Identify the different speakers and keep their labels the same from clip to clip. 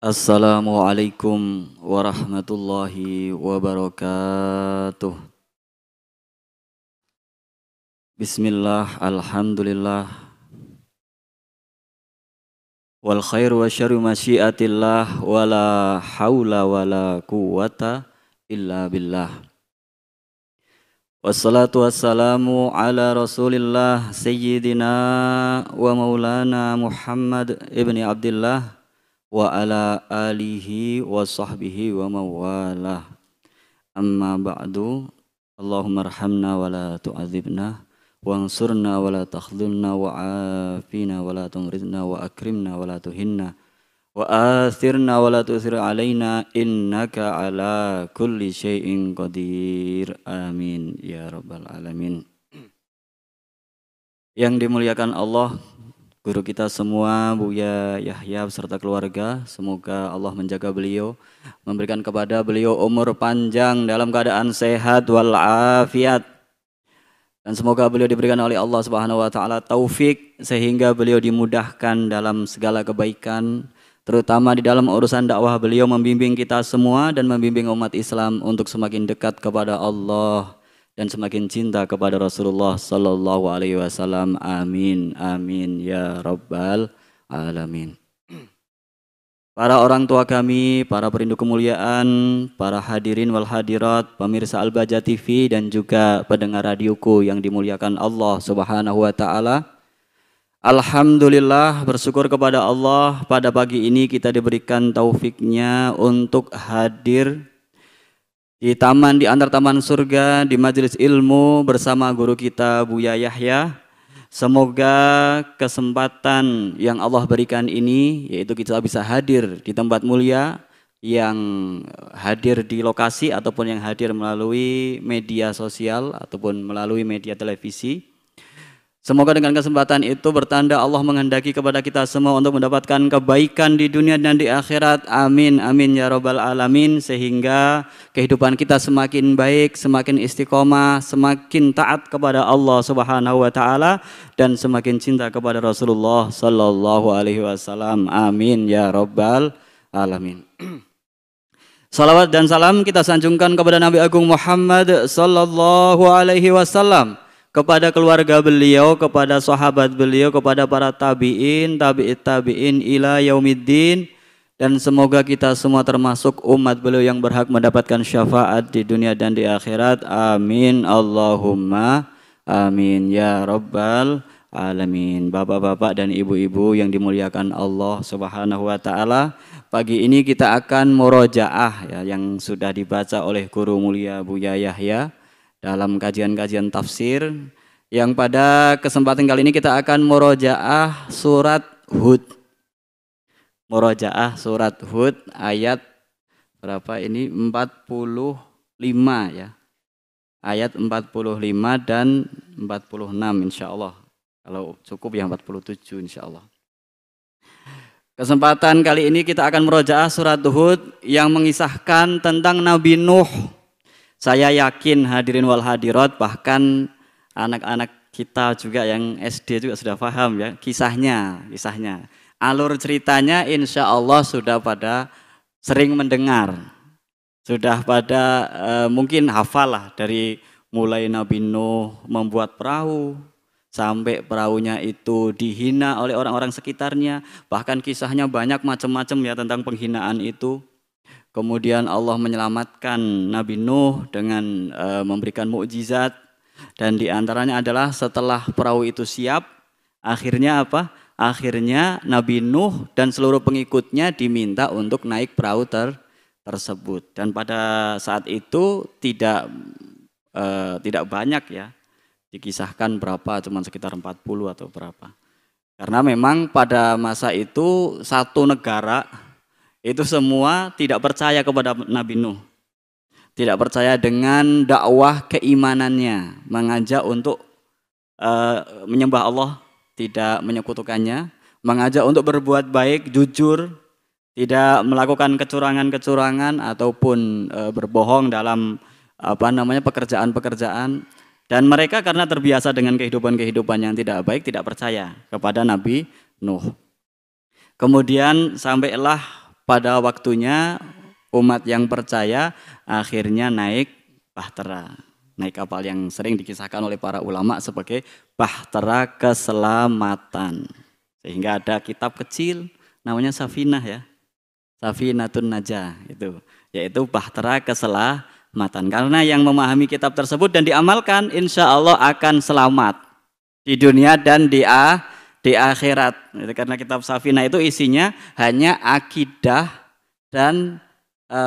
Speaker 1: Assalamualaikum warahmatullahi wabarakatuh. Bismillah, alhamdulillah. Wal khairu wa syarru masyiatillah wala haula wala quwata illa billah. Wassalatu wassalamu ala rasulillah sayyidina wa maulana Muhammad ibni Abdullah wa ala alihi wa sahbihi wa mawalah amma ba'du Allahumma rahamna wa la tu'adzibna wa ansurna wa la takhdhulna wa afina wa la tungridna wa akrimna wa la tuhinna wa athirna wa la tu'thir alaina innaka ala kulli syai'in qadir amin ya rabbal alamin yang dimuliakan Allah guru kita semua, Buya Yahya beserta keluarga. Semoga Allah menjaga beliau, memberikan kepada beliau umur panjang dalam keadaan sehat walafiat. Dan semoga beliau diberikan oleh Allah Subhanahu wa taala taufik sehingga beliau dimudahkan dalam segala kebaikan, terutama di dalam urusan dakwah beliau membimbing kita semua dan membimbing umat Islam untuk semakin dekat kepada Allah dan semakin cinta kepada Rasulullah Sallallahu Alaihi Wasallam. Amin, amin ya Rabbal Alamin. Para orang tua kami, para perindu kemuliaan, para hadirin wal hadirat, pemirsa Al-Baja TV dan juga pendengar radioku yang dimuliakan Allah Subhanahu wa taala. Alhamdulillah bersyukur kepada Allah pada pagi ini kita diberikan taufiknya untuk hadir di taman di antar taman surga di majelis ilmu bersama guru kita Buya Yahya. Semoga kesempatan yang Allah berikan ini yaitu kita bisa hadir di tempat mulia yang hadir di lokasi ataupun yang hadir melalui media sosial ataupun melalui media televisi Semoga dengan kesempatan itu bertanda Allah menghendaki kepada kita semua untuk mendapatkan kebaikan di dunia dan di akhirat. Amin, amin ya robbal alamin. Sehingga kehidupan kita semakin baik, semakin istiqomah, semakin taat kepada Allah Subhanahu wa taala dan semakin cinta kepada Rasulullah sallallahu alaihi wasallam. Amin ya robbal alamin. Salawat dan salam kita sanjungkan kepada Nabi Agung Muhammad sallallahu alaihi wasallam kepada keluarga beliau, kepada sahabat beliau, kepada para tabi'in, tabi'it tabi'in ila yaumiddin dan semoga kita semua termasuk umat beliau yang berhak mendapatkan syafaat di dunia dan di akhirat. Amin. Allahumma amin ya rabbal alamin. Bapak-bapak dan ibu-ibu yang dimuliakan Allah Subhanahu wa taala, pagi ini kita akan murojaah ya yang sudah dibaca oleh guru mulia Buya Yahya dalam kajian-kajian tafsir yang pada kesempatan kali ini kita akan murojaah surat Hud. Murojaah surat Hud ayat berapa ini 45 ya. Ayat 45 dan 46 insya Allah. Kalau cukup ya 47 insya Allah. Kesempatan kali ini kita akan merojaah surat Hud yang mengisahkan tentang Nabi Nuh saya yakin hadirin wal hadirat bahkan anak-anak kita juga yang SD juga sudah paham ya kisahnya, kisahnya. Alur ceritanya insya Allah sudah pada sering mendengar, sudah pada e, mungkin hafal lah dari mulai Nabi Nuh membuat perahu sampai perahunya itu dihina oleh orang-orang sekitarnya, bahkan kisahnya banyak macam-macam ya tentang penghinaan itu. Kemudian Allah menyelamatkan Nabi Nuh dengan e, memberikan mukjizat dan diantaranya adalah setelah perahu itu siap, akhirnya apa? Akhirnya Nabi Nuh dan seluruh pengikutnya diminta untuk naik perahu ter tersebut dan pada saat itu tidak e, tidak banyak ya dikisahkan berapa cuma sekitar 40 atau berapa karena memang pada masa itu satu negara itu semua tidak percaya kepada Nabi Nuh. Tidak percaya dengan dakwah keimanannya, mengajak untuk uh, menyembah Allah, tidak menyekutukannya, mengajak untuk berbuat baik, jujur, tidak melakukan kecurangan-kecurangan ataupun uh, berbohong dalam apa namanya pekerjaan-pekerjaan dan mereka karena terbiasa dengan kehidupan-kehidupan yang tidak baik tidak percaya kepada Nabi Nuh. Kemudian sampailah pada waktunya umat yang percaya akhirnya naik bahtera. Naik kapal yang sering dikisahkan oleh para ulama sebagai bahtera keselamatan. Sehingga ada kitab kecil namanya Safinah ya. Safinatun Najah itu. Yaitu bahtera keselamatan. Karena yang memahami kitab tersebut dan diamalkan insya Allah akan selamat. Di dunia dan di akhirat di akhirat. Karena kitab Safina itu isinya hanya akidah dan e,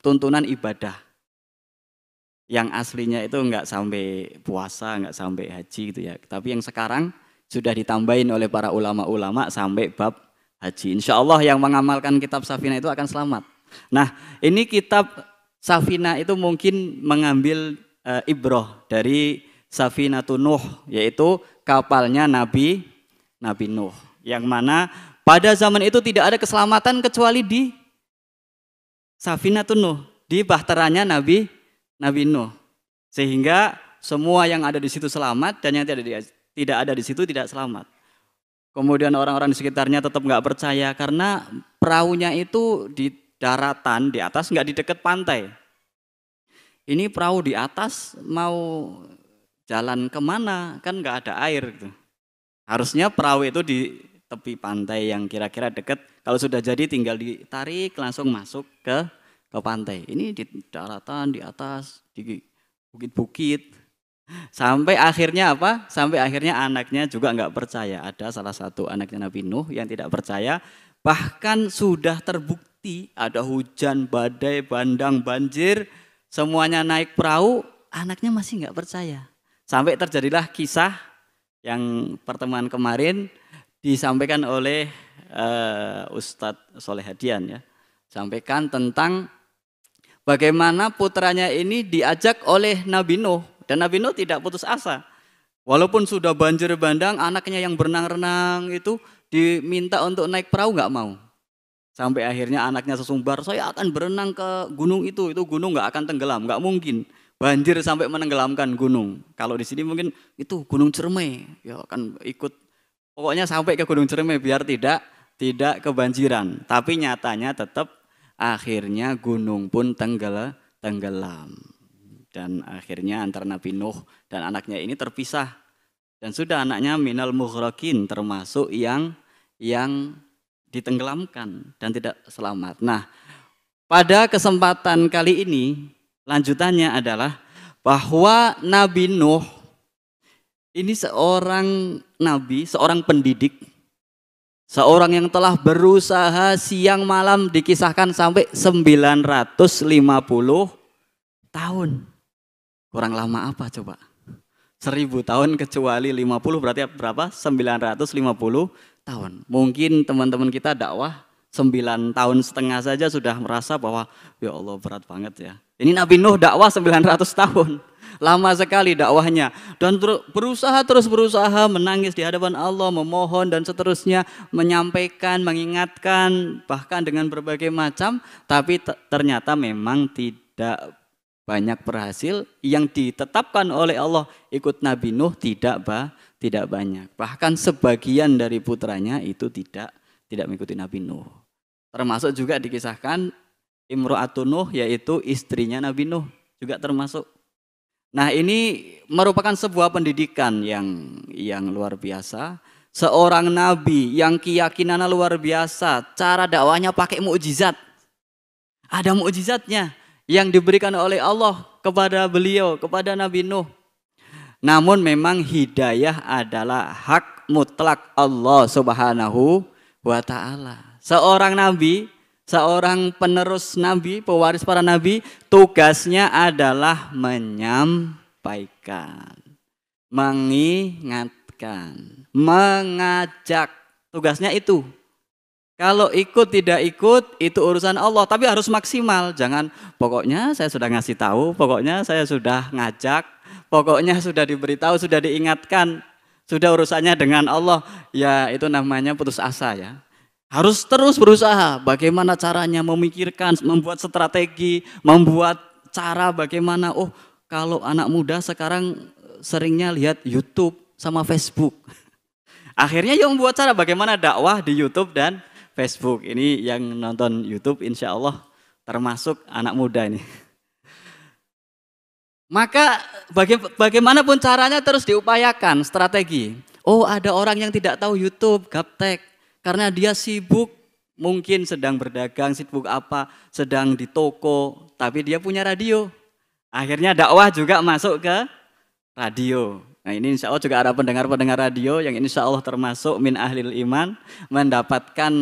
Speaker 1: tuntunan ibadah. Yang aslinya itu enggak sampai puasa, enggak sampai haji gitu ya. Tapi yang sekarang sudah ditambahin oleh para ulama-ulama sampai bab haji. Insya Allah yang mengamalkan kitab Safina itu akan selamat. Nah ini kitab Safina itu mungkin mengambil e, ibroh dari Safina Tunuh yaitu kapalnya Nabi Nabi Nuh. Yang mana pada zaman itu tidak ada keselamatan kecuali di Safinatun Nuh, di bahteranya Nabi Nabi Nuh. Sehingga semua yang ada di situ selamat dan yang tidak ada di, tidak ada di situ tidak selamat. Kemudian orang-orang di sekitarnya tetap nggak percaya karena perahunya itu di daratan di atas nggak di dekat pantai. Ini perahu di atas mau jalan kemana kan nggak ada air gitu. harusnya perahu itu di tepi pantai yang kira-kira dekat kalau sudah jadi tinggal ditarik langsung masuk ke ke pantai ini di daratan di atas di bukit-bukit sampai akhirnya apa sampai akhirnya anaknya juga nggak percaya ada salah satu anaknya Nabi Nuh yang tidak percaya bahkan sudah terbukti ada hujan badai bandang banjir semuanya naik perahu anaknya masih nggak percaya Sampai terjadilah kisah yang pertemuan kemarin disampaikan oleh uh, Ustadz Soleh Hadian ya. Sampaikan tentang bagaimana putranya ini diajak oleh Nabi Nuh dan Nabi Nuh tidak putus asa. Walaupun sudah banjir bandang, anaknya yang berenang-renang itu diminta untuk naik perahu nggak mau. Sampai akhirnya anaknya sesumbar, saya akan berenang ke gunung itu, itu gunung nggak akan tenggelam, nggak mungkin. Banjir sampai menenggelamkan gunung. Kalau di sini mungkin itu Gunung Cerme, ya kan ikut pokoknya sampai ke Gunung Cerme biar tidak tidak kebanjiran. Tapi nyatanya tetap akhirnya gunung pun tenggel tenggelam. Dan akhirnya antara Nabi Nuh dan anaknya ini terpisah. Dan sudah anaknya minal muhrokin termasuk yang yang ditenggelamkan dan tidak selamat. Nah, pada kesempatan kali ini lanjutannya adalah bahwa Nabi Nuh ini seorang nabi, seorang pendidik, seorang yang telah berusaha siang malam dikisahkan sampai 950 tahun. Kurang lama apa coba? 1000 tahun kecuali 50 berarti berapa? 950 tahun. Mungkin teman-teman kita dakwah 9 tahun setengah saja sudah merasa bahwa ya Allah berat banget ya. Ini Nabi Nuh dakwah 900 tahun. Lama sekali dakwahnya dan berusaha terus berusaha menangis di hadapan Allah, memohon dan seterusnya, menyampaikan, mengingatkan bahkan dengan berbagai macam tapi ternyata memang tidak banyak berhasil yang ditetapkan oleh Allah ikut Nabi Nuh tidak bah, tidak banyak. Bahkan sebagian dari putranya itu tidak tidak mengikuti Nabi Nuh. Termasuk juga dikisahkan Imro'atun Nuh yaitu istrinya Nabi Nuh juga termasuk. Nah ini merupakan sebuah pendidikan yang yang luar biasa. Seorang nabi yang keyakinannya luar biasa, cara dakwahnya pakai mukjizat. Ada mukjizatnya yang diberikan oleh Allah kepada beliau, kepada Nabi Nuh. Namun memang hidayah adalah hak mutlak Allah Subhanahu wa taala. Seorang nabi, seorang penerus nabi, pewaris para nabi, tugasnya adalah menyampaikan, mengingatkan, mengajak. Tugasnya itu. Kalau ikut tidak ikut itu urusan Allah, tapi harus maksimal. Jangan pokoknya saya sudah ngasih tahu, pokoknya saya sudah ngajak, pokoknya sudah diberitahu, sudah diingatkan, sudah urusannya dengan Allah, ya itu namanya putus asa ya. Harus terus berusaha bagaimana caranya memikirkan, membuat strategi, membuat cara bagaimana oh kalau anak muda sekarang seringnya lihat YouTube sama Facebook. Akhirnya yang membuat cara bagaimana dakwah di YouTube dan Facebook. Ini yang nonton YouTube insya Allah termasuk anak muda ini. Maka baga bagaimanapun caranya terus diupayakan strategi. Oh ada orang yang tidak tahu YouTube, gaptek. Karena dia sibuk, mungkin sedang berdagang, sibuk apa, sedang di toko, tapi dia punya radio. Akhirnya dakwah juga masuk ke radio. Nah ini insya Allah juga ada pendengar-pendengar radio yang insya Allah termasuk min ahlil iman mendapatkan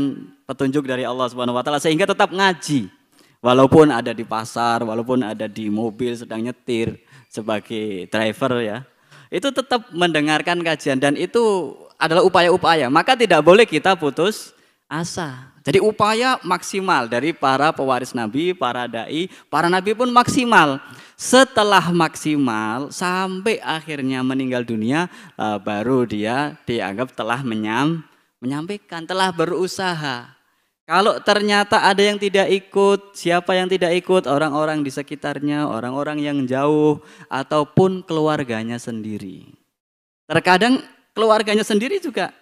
Speaker 1: petunjuk dari Allah SWT sehingga tetap ngaji. Walaupun ada di pasar, walaupun ada di mobil sedang nyetir sebagai driver ya, itu tetap mendengarkan kajian dan itu adalah upaya-upaya. Maka tidak boleh kita putus asa. Jadi upaya maksimal dari para pewaris Nabi, para dai, para Nabi pun maksimal. Setelah maksimal sampai akhirnya meninggal dunia, eh, baru dia dianggap telah menyam, menyampaikan, telah berusaha. Kalau ternyata ada yang tidak ikut, siapa yang tidak ikut? Orang-orang di sekitarnya, orang-orang yang jauh, ataupun keluarganya sendiri. Terkadang keluarganya sendiri juga.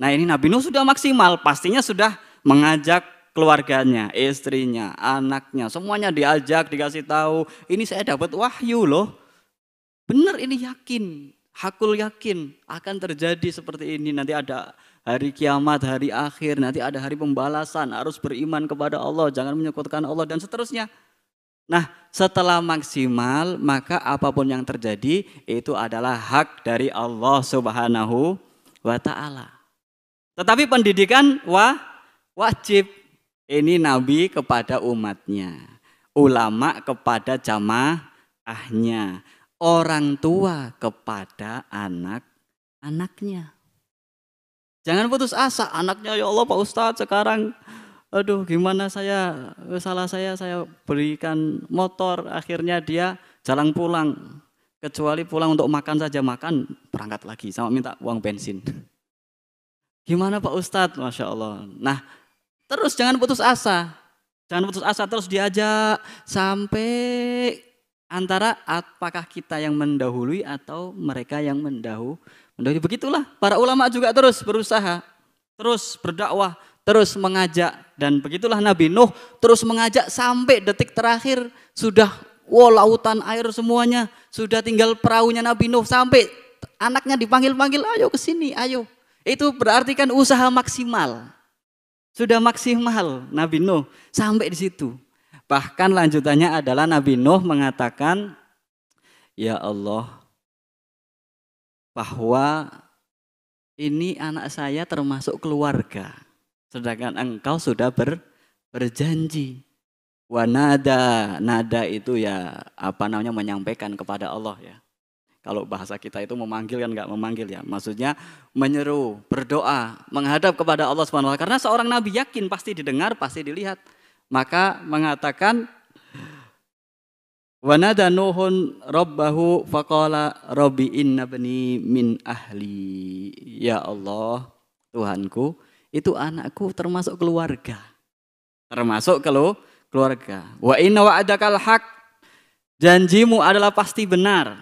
Speaker 1: Nah ini Nabi Nuh sudah maksimal, pastinya sudah mengajak keluarganya, istrinya, anaknya, semuanya diajak, dikasih tahu. Ini saya dapat wahyu loh. Benar ini yakin, hakul yakin akan terjadi seperti ini. Nanti ada hari kiamat, hari akhir, nanti ada hari pembalasan, harus beriman kepada Allah, jangan menyekutukan Allah dan seterusnya. Nah, setelah maksimal, maka apapun yang terjadi itu adalah hak dari Allah Subhanahu wa taala. Tetapi pendidikan wa wajib ini nabi kepada umatnya, ulama kepada jamaahnya, orang tua kepada anak-anaknya. Jangan putus asa anaknya ya Allah Pak Ustadz sekarang aduh gimana saya salah saya saya berikan motor akhirnya dia jalan pulang kecuali pulang untuk makan saja makan berangkat lagi sama minta uang bensin. Gimana Pak Ustadz? Masya Allah. Nah terus jangan putus asa. Jangan putus asa terus diajak sampai antara apakah kita yang mendahului atau mereka yang mendahului dari begitulah para ulama juga terus berusaha, terus berdakwah, terus mengajak dan begitulah Nabi Nuh terus mengajak sampai detik terakhir sudah wow lautan air semuanya sudah tinggal perahunya Nabi Nuh sampai anaknya dipanggil-panggil ayo ke sini ayo. Itu berarti kan usaha maksimal. Sudah maksimal Nabi Nuh sampai di situ. Bahkan lanjutannya adalah Nabi Nuh mengatakan, "Ya Allah, bahwa ini anak saya termasuk keluarga. Sedangkan engkau sudah ber, berjanji. Wanada, nada itu ya apa namanya menyampaikan kepada Allah ya. Kalau bahasa kita itu memanggil kan nggak memanggil ya. Maksudnya menyeru, berdoa, menghadap kepada Allah SWT. Karena seorang nabi yakin pasti didengar, pasti dilihat. Maka mengatakan Wanada Nuhun rabbahu faqala rabbi inna bani min ahli. Ya Allah, Tuhanku, itu anakku termasuk keluarga. Termasuk kalau keluarga. Wa inna wa'adakal haq. Janjimu adalah pasti benar.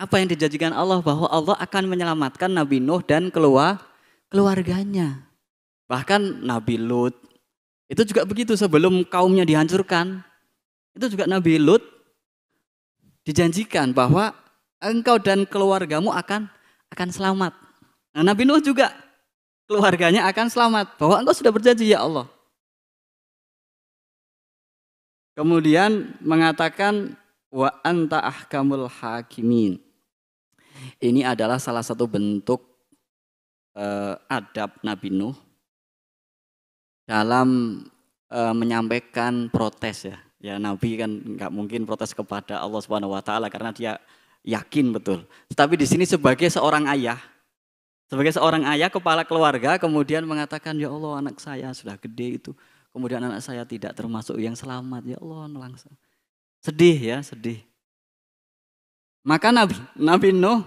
Speaker 1: Apa yang dijanjikan Allah bahwa Allah akan menyelamatkan Nabi Nuh dan keluar keluarganya. Bahkan Nabi Lut itu juga begitu sebelum kaumnya dihancurkan, itu juga Nabi Lut dijanjikan bahwa engkau dan keluargamu akan akan selamat. Nah, Nabi Nuh juga keluarganya akan selamat bahwa engkau sudah berjanji ya Allah. Kemudian mengatakan wa anta ahkamul hakimin. Ini adalah salah satu bentuk eh, adab Nabi Nuh dalam eh, menyampaikan protes ya. Ya Nabi kan nggak mungkin protes kepada Allah Subhanahu wa taala karena dia yakin betul. Tetapi di sini sebagai seorang ayah, sebagai seorang ayah kepala keluarga kemudian mengatakan ya Allah anak saya sudah gede itu, kemudian anak saya tidak termasuk yang selamat. Ya Allah langsung sedih ya, sedih. Maka Nabi Nabi Nuh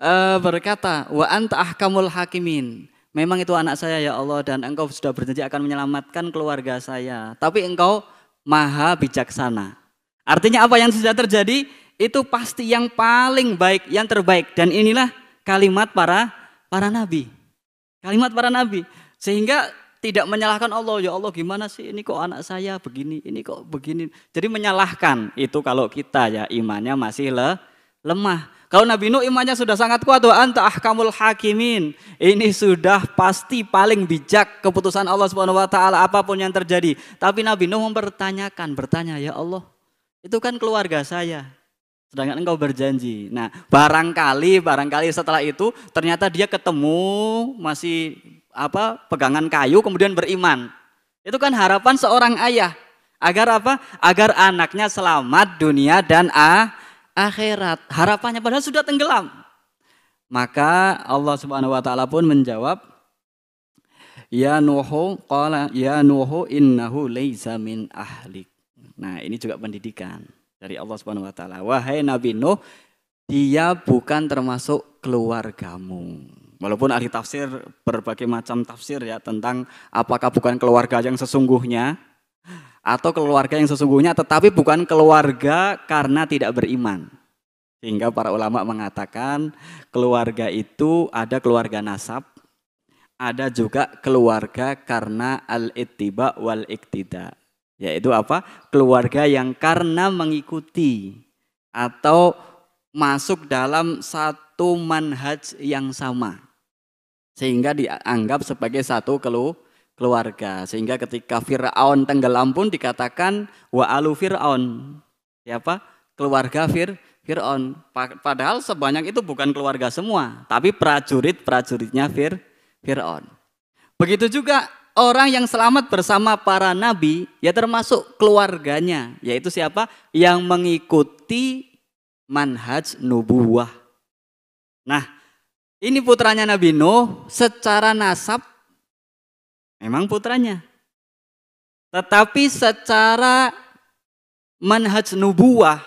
Speaker 1: uh, berkata, "Wa anta ahkamul hakimin." Memang itu anak saya ya Allah dan engkau sudah berjanji akan menyelamatkan keluarga saya. Tapi engkau maha bijaksana. Artinya apa yang sudah terjadi itu pasti yang paling baik, yang terbaik. Dan inilah kalimat para para nabi. Kalimat para nabi. Sehingga tidak menyalahkan Allah, ya Allah gimana sih ini kok anak saya begini, ini kok begini. Jadi menyalahkan itu kalau kita ya imannya masih le, lemah. Kalau Nabi Nuh imannya sudah sangat kuat, wa anta ahkamul hakimin. Ini sudah pasti paling bijak keputusan Allah Subhanahu wa taala apapun yang terjadi. Tapi Nabi Nuh mempertanyakan, bertanya, "Ya Allah, itu kan keluarga saya. Sedangkan engkau berjanji." Nah, barangkali barangkali setelah itu ternyata dia ketemu masih apa pegangan kayu kemudian beriman. Itu kan harapan seorang ayah agar apa? Agar anaknya selamat dunia dan akhirat akhirat. Harapannya padahal sudah tenggelam. Maka Allah Subhanahu wa taala pun menjawab Ya Nuhu qala ya Nuhu innahu laisa min ahlik. Nah, ini juga pendidikan dari Allah Subhanahu wa taala. Wahai Nabi Nuh, dia bukan termasuk keluargamu. Walaupun ahli tafsir berbagai macam tafsir ya tentang apakah bukan keluarga yang sesungguhnya, atau keluarga yang sesungguhnya tetapi bukan keluarga karena tidak beriman. Sehingga para ulama mengatakan keluarga itu ada keluarga nasab, ada juga keluarga karena al-ittiba wal iktida. Yaitu apa? Keluarga yang karena mengikuti atau masuk dalam satu manhaj yang sama. Sehingga dianggap sebagai satu keluarga keluarga. Sehingga ketika Fir'aun tenggelam pun dikatakan wa alu Fir'aun. Siapa? Keluarga Fir Fir'aun. Padahal sebanyak itu bukan keluarga semua, tapi prajurit-prajuritnya Fir Fir'aun. Begitu juga orang yang selamat bersama para nabi ya termasuk keluarganya, yaitu siapa? Yang mengikuti manhaj nubuwah. Nah, ini putranya Nabi Nuh secara nasab memang putranya. Tetapi secara manhaj nubuah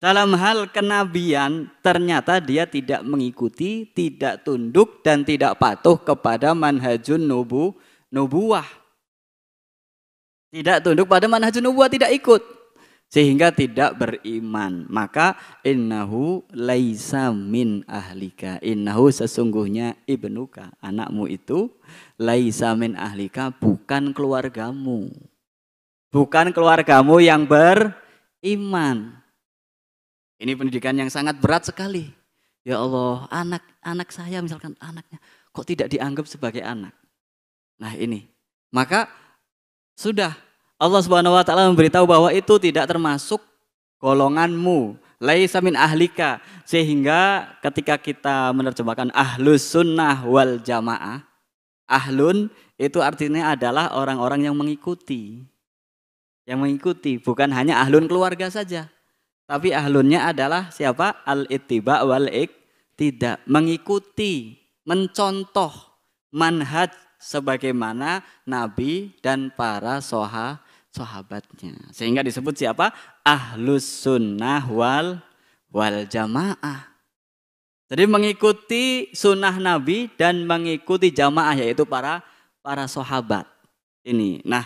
Speaker 1: dalam hal kenabian ternyata dia tidak mengikuti, tidak tunduk dan tidak patuh kepada manhajun nubu nubuah. Tidak tunduk pada manhajun nubuah, tidak ikut sehingga tidak beriman. Maka innahu laisa min ahlika. Innahu sesungguhnya ibnuka, anakmu itu laisa min ahlika bukan keluargamu. Bukan keluargamu yang beriman. Ini pendidikan yang sangat berat sekali. Ya Allah, anak anak saya misalkan anaknya kok tidak dianggap sebagai anak. Nah, ini. Maka sudah Allah Subhanahu wa taala memberitahu bahwa itu tidak termasuk golonganmu, laisa min ahlika. Sehingga ketika kita menerjemahkan ahlus sunnah wal jamaah, Ahlun itu artinya adalah orang-orang yang mengikuti. Yang mengikuti, bukan hanya ahlun keluarga saja. Tapi ahlunnya adalah siapa? Al-ittiba wal -ik. tidak mengikuti, mencontoh manhaj sebagaimana nabi dan para soha, sahabatnya. Sehingga disebut siapa? Ahlus sunnah wal wal jamaah. Jadi mengikuti sunnah Nabi dan mengikuti jamaah yaitu para para sahabat ini. Nah,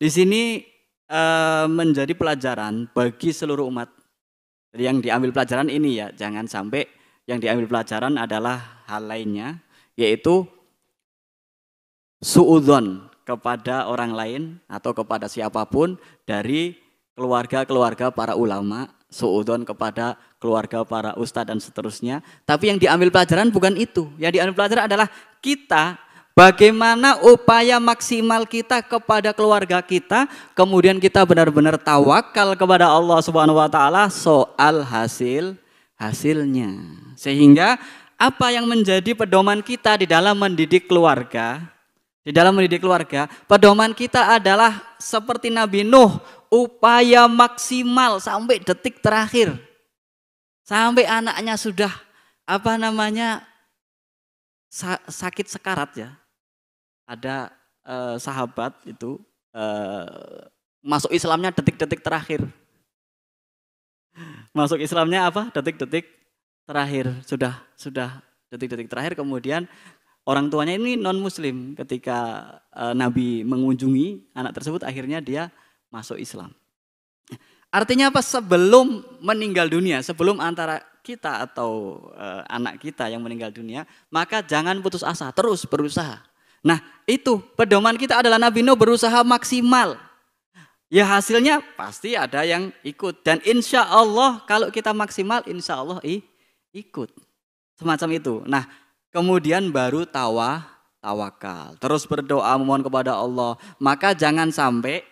Speaker 1: di sini e, menjadi pelajaran bagi seluruh umat. Jadi yang diambil pelajaran ini ya, jangan sampai yang diambil pelajaran adalah hal lainnya, yaitu suudon kepada orang lain atau kepada siapapun dari keluarga-keluarga para ulama suudon kepada keluarga para ustadz dan seterusnya. Tapi yang diambil pelajaran bukan itu. Yang diambil pelajaran adalah kita bagaimana upaya maksimal kita kepada keluarga kita, kemudian kita benar-benar tawakal kepada Allah Subhanahu wa taala soal hasil hasilnya. Sehingga apa yang menjadi pedoman kita di dalam mendidik keluarga, di dalam mendidik keluarga, pedoman kita adalah seperti Nabi Nuh upaya maksimal sampai detik terakhir. Sampai anaknya sudah apa namanya sakit sekarat ya. Ada eh, sahabat itu eh, masuk Islamnya detik-detik terakhir. Masuk Islamnya apa? Detik-detik terakhir sudah sudah detik-detik terakhir kemudian orang tuanya ini non muslim ketika e, nabi mengunjungi anak tersebut akhirnya dia masuk Islam. Artinya apa? Sebelum meninggal dunia, sebelum antara kita atau eh, anak kita yang meninggal dunia, maka jangan putus asa, terus berusaha. Nah, itu pedoman kita adalah Nabi Nuh berusaha maksimal. Ya hasilnya pasti ada yang ikut dan insya Allah kalau kita maksimal insya Allah i, ikut semacam itu. Nah kemudian baru tawa tawakal terus berdoa memohon kepada Allah maka jangan sampai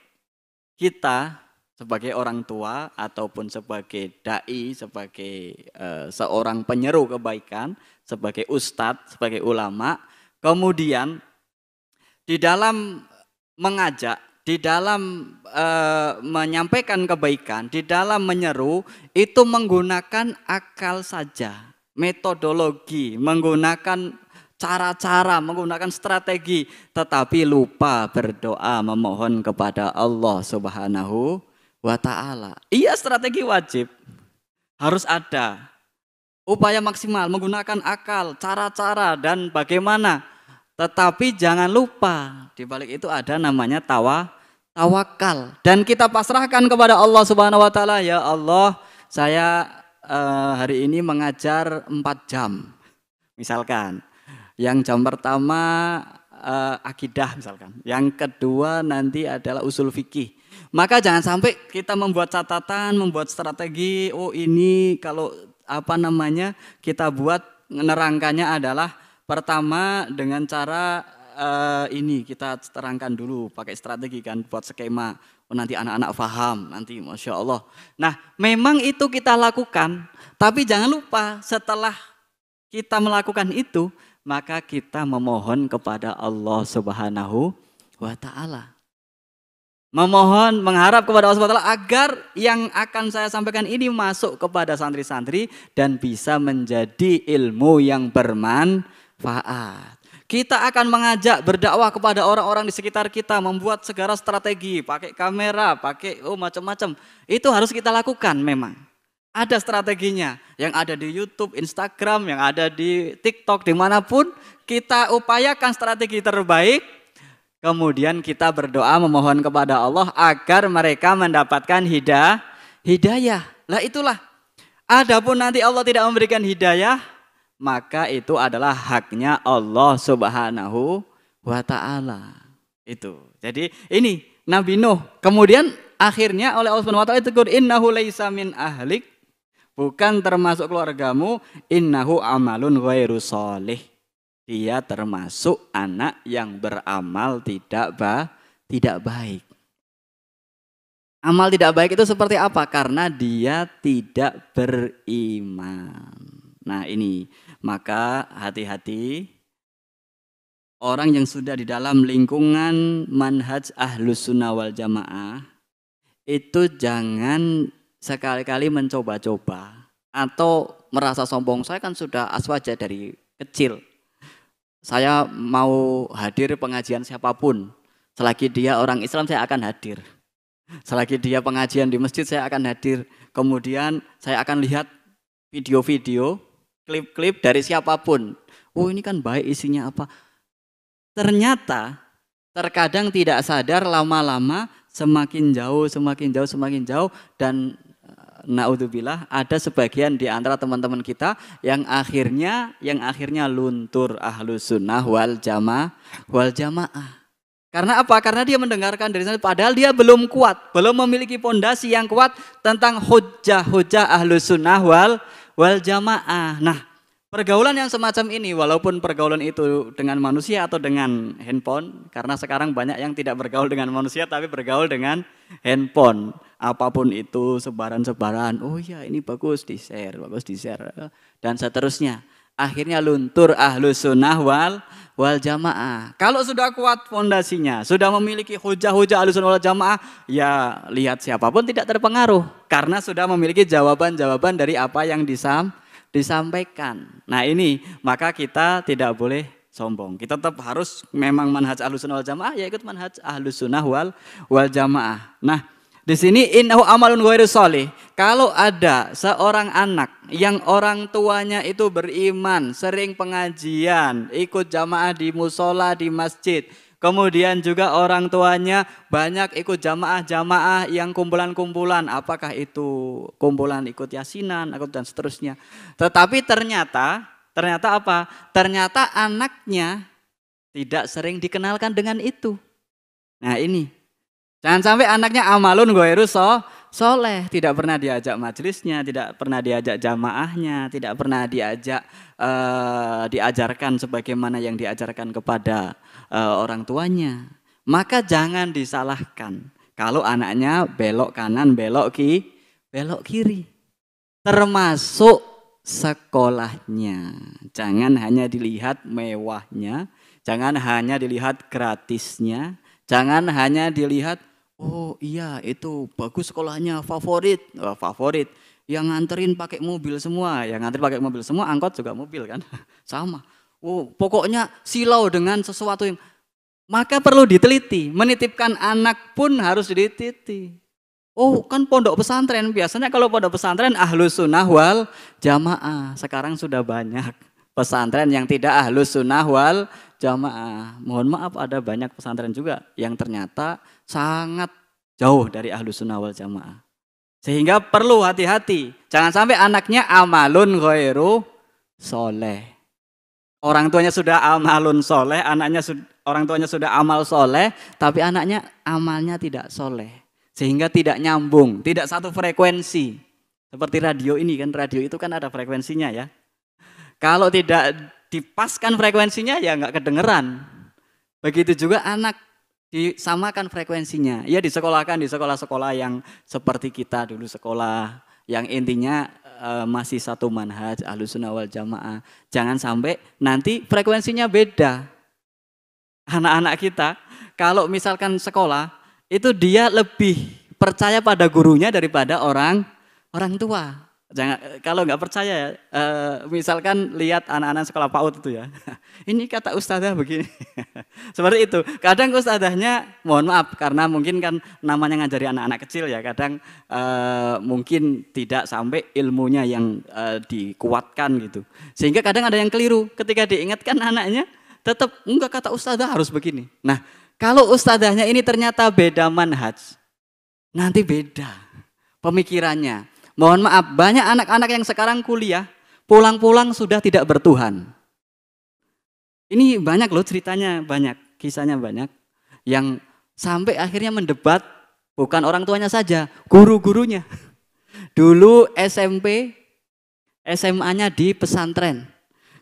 Speaker 1: kita sebagai orang tua ataupun sebagai dai, sebagai uh, seorang penyeru kebaikan, sebagai ustadz, sebagai ulama, kemudian di dalam mengajak, di dalam uh, menyampaikan kebaikan, di dalam menyeru itu menggunakan akal saja, metodologi, menggunakan cara-cara menggunakan strategi tetapi lupa berdoa memohon kepada Allah Subhanahu wa taala. Iya strategi wajib harus ada. Upaya maksimal menggunakan akal, cara-cara dan bagaimana. Tetapi jangan lupa di balik itu ada namanya tawa tawakal dan kita pasrahkan kepada Allah Subhanahu wa taala, ya Allah, saya eh, hari ini mengajar 4 jam. Misalkan yang jam pertama uh, akidah misalkan. Yang kedua nanti adalah usul fikih. Maka jangan sampai kita membuat catatan, membuat strategi, oh ini kalau apa namanya kita buat menerangkannya adalah pertama dengan cara uh, ini kita terangkan dulu pakai strategi kan buat skema oh, nanti anak-anak faham nanti masya Allah nah memang itu kita lakukan tapi jangan lupa setelah kita melakukan itu maka kita memohon kepada Allah Subhanahu wa taala. Memohon, mengharap kepada Allah Subhanahu wa taala agar yang akan saya sampaikan ini masuk kepada santri-santri dan bisa menjadi ilmu yang bermanfaat. Kita akan mengajak berdakwah kepada orang-orang di sekitar kita, membuat segala strategi, pakai kamera, pakai oh macam-macam. Itu harus kita lakukan memang. Ada strateginya yang ada di YouTube, Instagram, yang ada di TikTok, dimanapun kita upayakan strategi terbaik. Kemudian kita berdoa memohon kepada Allah agar mereka mendapatkan hidayah. Hidayah. Lah itulah. Adapun nanti Allah tidak memberikan hidayah, maka itu adalah haknya Allah Subhanahu wa taala. Itu. Jadi ini Nabi Nuh. Kemudian akhirnya oleh Allah Subhanahu wa taala itu innahu laisa ahlik Bukan termasuk keluargamu, innahu amalun ghairu sholih Dia termasuk anak yang beramal tidak ba, tidak baik. Amal tidak baik itu seperti apa? Karena dia tidak beriman. Nah ini, maka hati-hati orang yang sudah di dalam lingkungan manhaj ahlus sunnah wal jamaah itu jangan sekali-kali mencoba-coba atau merasa sombong. Saya kan sudah aswaja dari kecil. Saya mau hadir pengajian siapapun. Selagi dia orang Islam saya akan hadir. Selagi dia pengajian di masjid saya akan hadir. Kemudian saya akan lihat video-video, klip-klip dari siapapun. Oh ini kan baik isinya apa. Ternyata terkadang tidak sadar lama-lama semakin jauh, semakin jauh, semakin jauh dan naudzubillah ada sebagian di antara teman-teman kita yang akhirnya yang akhirnya luntur ahlu sunnah wal jamaah wal jamaah. Karena apa? Karena dia mendengarkan dari sana padahal dia belum kuat, belum memiliki pondasi yang kuat tentang hujah-hujah ahlu sunnah wal wal jamaah. Nah, pergaulan yang semacam ini walaupun pergaulan itu dengan manusia atau dengan handphone karena sekarang banyak yang tidak bergaul dengan manusia tapi bergaul dengan handphone apapun itu sebaran-sebaran. Oh iya ini bagus di share, bagus di share dan seterusnya. Akhirnya luntur ahlu sunnah wal, wal jamaah. Kalau sudah kuat fondasinya, sudah memiliki hujah-hujah ahlu sunnah wal jamaah, ya lihat siapapun tidak terpengaruh. Karena sudah memiliki jawaban-jawaban dari apa yang disam, disampaikan. Nah ini, maka kita tidak boleh sombong. Kita tetap harus memang manhaj ahlu sunnah wal jamaah, ya ikut manhaj ahlu sunnah wal, wal jamaah. Nah di sini innahu amalun ghairu salih. Kalau ada seorang anak yang orang tuanya itu beriman, sering pengajian, ikut jamaah di musola, di masjid, Kemudian juga orang tuanya banyak ikut jamaah-jamaah yang kumpulan-kumpulan. Apakah itu kumpulan ikut yasinan ikut dan seterusnya. Tetapi ternyata, ternyata apa? Ternyata anaknya tidak sering dikenalkan dengan itu. Nah ini Jangan sampai anaknya amalun goeru so, soleh, tidak pernah diajak majelisnya, tidak pernah diajak jamaahnya, tidak pernah diajak uh, diajarkan sebagaimana yang diajarkan kepada uh, orang tuanya. Maka jangan disalahkan kalau anaknya belok kanan, belok ki, belok kiri. Termasuk sekolahnya. Jangan hanya dilihat mewahnya, jangan hanya dilihat gratisnya, jangan hanya dilihat Oh iya itu bagus sekolahnya favorit, oh, favorit. Yang nganterin pakai mobil semua, yang nganterin pakai mobil semua, angkot juga mobil kan, sama. Oh, pokoknya silau dengan sesuatu yang maka perlu diteliti. Menitipkan anak pun harus diteliti. Oh kan pondok pesantren, biasanya kalau pondok pesantren ahlus sunnah wal jamaah. Sekarang sudah banyak pesantren yang tidak ahlus sunnah wal jamaah. Mohon maaf ada banyak pesantren juga yang ternyata sangat jauh dari ahlu sunnah wal jamaah. Sehingga perlu hati-hati. Jangan sampai anaknya amalun khairu soleh. Orang tuanya sudah amalun soleh, anaknya orang tuanya sudah amal soleh, tapi anaknya amalnya tidak soleh. Sehingga tidak nyambung, tidak satu frekuensi. Seperti radio ini kan, radio itu kan ada frekuensinya ya. Kalau tidak dipaskan frekuensinya ya nggak kedengeran. Begitu juga anak disamakan frekuensinya. Ya disekolahkan di sekolah-sekolah yang seperti kita dulu sekolah, yang intinya e, masih satu manhaj sunnah wal jamaah. Jangan sampai nanti frekuensinya beda. Anak-anak kita kalau misalkan sekolah itu dia lebih percaya pada gurunya daripada orang orang tua. Jangan kalau nggak percaya ya, uh, misalkan lihat anak-anak sekolah PAUD itu ya. Ini kata ustazah begini. Seperti itu. Kadang ustazahnya mohon maaf karena mungkin kan namanya ngajari anak-anak kecil ya, kadang uh, mungkin tidak sampai ilmunya yang uh, dikuatkan gitu. Sehingga kadang ada yang keliru ketika diingatkan anaknya tetap enggak kata ustazah harus begini. Nah, kalau ustazahnya ini ternyata beda manhaj, nanti beda pemikirannya. Mohon maaf, banyak anak-anak yang sekarang kuliah, pulang-pulang sudah tidak bertuhan. Ini banyak loh ceritanya, banyak kisahnya banyak yang sampai akhirnya mendebat bukan orang tuanya saja, guru-gurunya. Dulu SMP, SMA-nya di pesantren.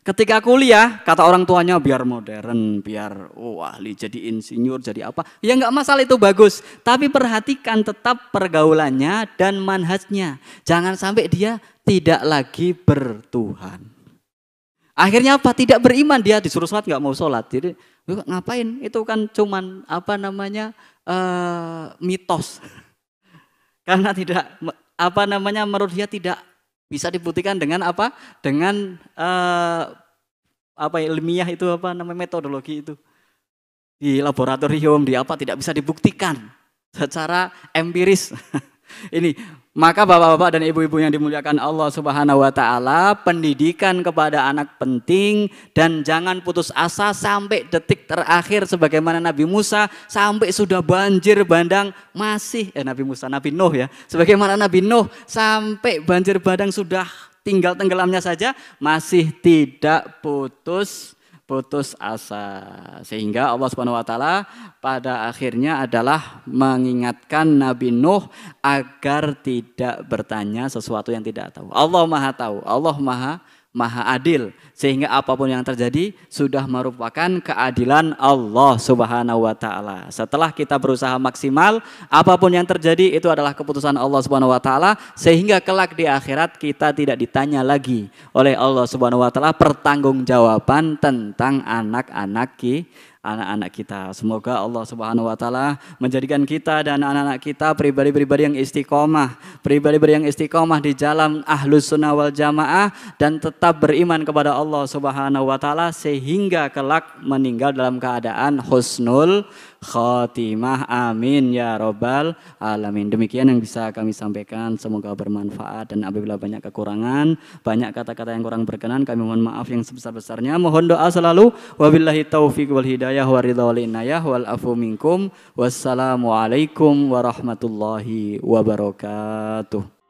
Speaker 1: Ketika kuliah, kata orang tuanya biar modern, biar oh, ahli jadi insinyur, jadi apa. Ya nggak masalah itu bagus. Tapi perhatikan tetap pergaulannya dan manhajnya. Jangan sampai dia tidak lagi bertuhan. Akhirnya apa? Tidak beriman dia disuruh sholat nggak mau sholat. Jadi ngapain? Itu kan cuman apa namanya eh, mitos. Karena tidak apa namanya menurut dia tidak bisa dibuktikan dengan apa? Dengan eh, apa ya, ilmiah itu apa namanya metodologi itu di laboratorium di apa tidak bisa dibuktikan secara empiris. Ini maka bapak-bapak dan ibu-ibu yang dimuliakan Allah Subhanahu wa taala, pendidikan kepada anak penting dan jangan putus asa sampai detik terakhir sebagaimana Nabi Musa sampai sudah banjir bandang masih eh Nabi Musa, Nabi Nuh ya. Sebagaimana Nabi Nuh sampai banjir bandang sudah tinggal tenggelamnya saja masih tidak putus putus asa. Sehingga Allah Subhanahu wa taala pada akhirnya adalah mengingatkan Nabi Nuh agar tidak bertanya sesuatu yang tidak tahu. Allah Maha tahu, Allah Maha maha adil sehingga apapun yang terjadi sudah merupakan keadilan Allah Subhanahu wa taala. Setelah kita berusaha maksimal, apapun yang terjadi itu adalah keputusan Allah Subhanahu wa taala sehingga kelak di akhirat kita tidak ditanya lagi oleh Allah Subhanahu wa taala pertanggungjawaban tentang anak-anak kita anak-anak kita. Semoga Allah Subhanahu wa taala menjadikan kita dan anak-anak kita pribadi-pribadi yang istiqomah, pribadi-pribadi yang istiqomah di jalan Ahlus Sunnah wal Jamaah dan tetap beriman kepada Allah Subhanahu wa taala sehingga kelak meninggal dalam keadaan husnul khotimah Amin ya robbal alamin. Demikian yang bisa kami sampaikan. Semoga bermanfaat dan apabila banyak kekurangan, banyak kata-kata yang kurang berkenan, kami mohon maaf yang sebesar-besarnya. Mohon doa selalu. Wabillahi taufiq wal hidayah wa wal inayah wal afu minkum. Wassalamualaikum warahmatullahi wabarakatuh.